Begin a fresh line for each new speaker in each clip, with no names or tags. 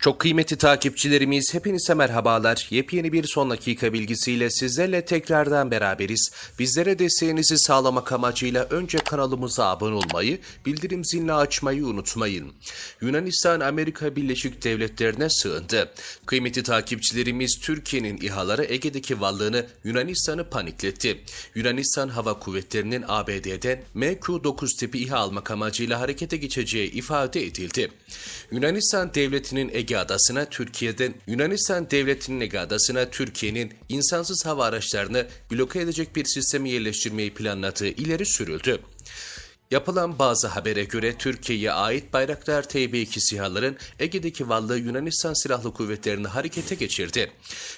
Çok kıymetli takipçilerimiz hepinize merhabalar. Yepyeni bir son dakika bilgisiyle sizlerle tekrardan beraberiz. Bizlere desteğinizi sağlamak amacıyla önce kanalımıza abone olmayı, bildirim zilini açmayı unutmayın. Yunanistan Amerika Birleşik Devletleri'ne sığındı. Kıymetli takipçilerimiz Türkiye'nin İHA'ları Ege'deki varlığını Yunanistan'ı panikletti. Yunanistan Hava Kuvvetleri'nin ABD'den MQ-9 tipi İHA almak amacıyla harekete geçeceği ifade edildi. Yunanistan devletinin Ege Adası'na Türkiye'den, Yunanistan Devleti'nin Ege Adası'na Türkiye'nin insansız hava araçlarını bloke edecek bir sistemi yerleştirmeyi planladığı ileri sürüldü. Yapılan bazı habere göre Türkiye'ye ait Bayraktar TB2 SİHA'ların Ege'deki vallı Yunanistan Silahlı Kuvvetleri'ni harekete geçirdi.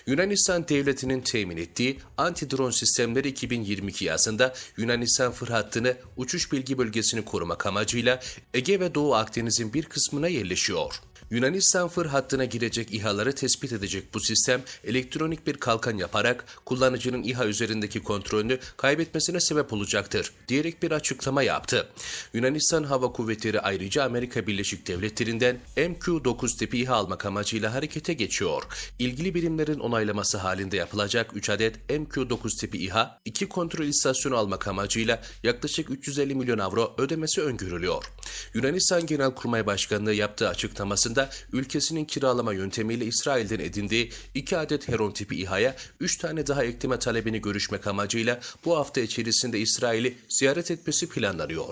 Yunanistan devletinin temin ettiği anti-drone sistemleri 2022 yazında Yunanistan fır hattını uçuş bilgi bölgesini korumak amacıyla Ege ve Doğu Akdeniz'in bir kısmına yerleşiyor. Yunanistan fır hattına girecek İHA'ları tespit edecek bu sistem elektronik bir kalkan yaparak kullanıcının İHA üzerindeki kontrolünü kaybetmesine sebep olacaktır diyerek bir açıklama yaptı yaptı. Yunanistan Hava Kuvvetleri ayrıca Amerika Birleşik Devletleri'nden MQ-9 tipi İHA almak amacıyla harekete geçiyor. İlgili birimlerin onaylaması halinde yapılacak 3 adet MQ-9 tipi İHA, iki kontrol istasyonu almak amacıyla yaklaşık 350 milyon avro ödemesi öngörülüyor. Yunanistan Genelkurmay Başkanlığı yaptığı açıklamasında ülkesinin kiralama yöntemiyle İsrail'den edindiği 2 adet Heron tipi İHA'ya 3 tane daha ekleme talebini görüşmek amacıyla bu hafta içerisinde İsrail'i ziyaret etmesi planlanıyor.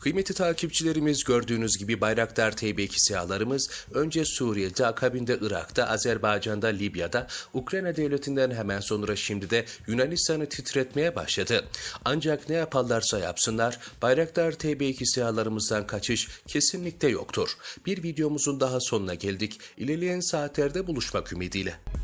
Kıymetli takipçilerimiz gördüğünüz gibi Bayraktar TB2 sihalarımız önce Suriye'de, akabinde Irak'ta, Azerbaycan'da, Libya'da, Ukrayna devletinden hemen sonra şimdi de Yunanistan'ı titretmeye başladı. Ancak ne yaparlarsa yapsınlar Bayraktar TB2 sihalarımızdan kaçış kesinlikle yoktur. Bir videomuzun daha sonuna geldik. İlerleyen saatlerde buluşmak ümidiyle.